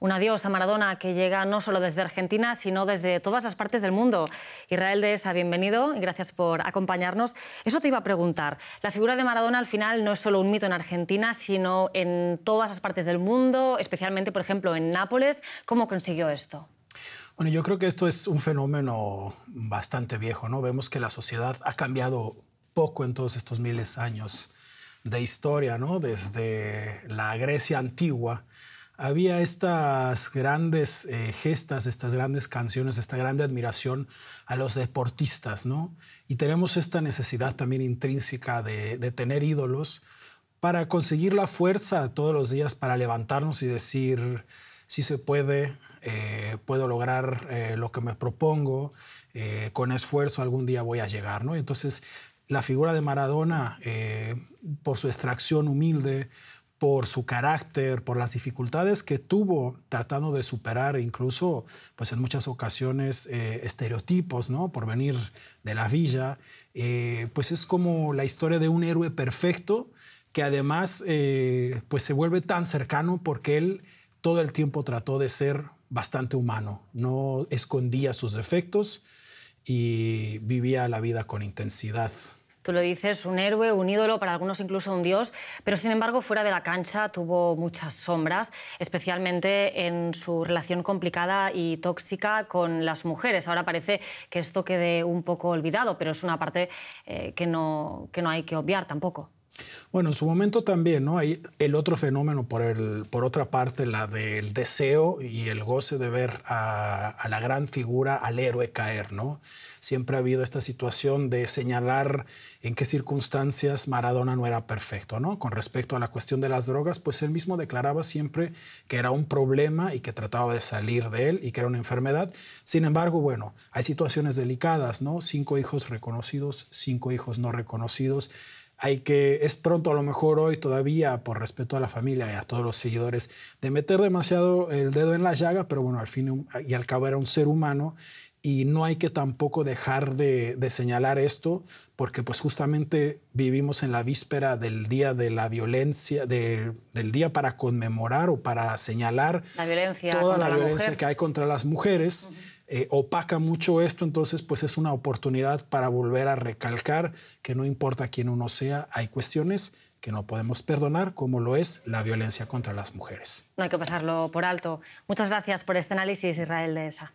Un adiós a Maradona que llega no solo desde Argentina, sino desde todas las partes del mundo. Israel de esa, bienvenido y gracias por acompañarnos. Eso te iba a preguntar. La figura de Maradona al final no es solo un mito en Argentina, sino en todas las partes del mundo, especialmente, por ejemplo, en Nápoles. ¿Cómo consiguió esto? Bueno, yo creo que esto es un fenómeno bastante viejo, ¿no? Vemos que la sociedad ha cambiado poco en todos estos miles de años de historia, ¿no? Desde la Grecia antigua había estas grandes eh, gestas, estas grandes canciones, esta grande admiración a los deportistas, ¿no? Y tenemos esta necesidad también intrínseca de, tener ídolos para conseguir la fuerza todos los días para levantarnos y decir, si se puede, eh, puedo lograr eh, lo que me propongo, con esfuerzo algún día voy a llegar, ¿no? Entonces, la figura de Maradona, por su extracción humilde, por su carácter, por las dificultades que tuvo tratando de superar incluso, pues en muchas ocasiones, eh, estereotipos, ¿no? Por venir de la villa, eh, pues es como la historia de un héroe perfecto que además, eh, pues se vuelve tan cercano porque él todo el tiempo trató de ser bastante humano, no escondía sus defectos y vivía la vida con intensidad tú lo dices, un héroe, un ídolo, para algunos incluso un dios, pero sin embargo fuera de la cancha tuvo muchas sombras, especialmente en su relación complicada y tóxica con las mujeres. Ahora parece que esto quede un poco olvidado, pero es una parte eh, que, no, que no hay que obviar tampoco. Bueno, en su momento también, ¿no? Hay el otro fenómeno, por, el, por otra parte, la del deseo y el goce de ver a, a la gran figura, al héroe caer, ¿no? Siempre ha habido esta situación de señalar en qué circunstancias Maradona no era perfecto, ¿no? Con respecto a la cuestión de las drogas, pues él mismo declaraba siempre que era un problema y que trataba de salir de él y que era una enfermedad. Sin embargo, bueno, hay situaciones delicadas, ¿no? Cinco hijos reconocidos, cinco hijos no reconocidos hay que, es pronto a lo mejor hoy todavía, por respeto a la familia y a todos los seguidores, de meter demasiado el dedo en la llaga, pero bueno, al fin y al cabo era un ser humano y no hay que tampoco dejar de, señalar esto, porque pues justamente vivimos en la víspera del día de la violencia, del día para conmemorar o para señalar la violencia toda la, violencia que hay contra las mujeres. Eh, opaca mucho esto, entonces pues es una oportunidad para volver a recalcar que no importa quién uno sea, hay cuestiones que no podemos perdonar, como lo es la violencia contra las mujeres. No hay que pasarlo por alto. Muchas gracias por este análisis, Israel de esa.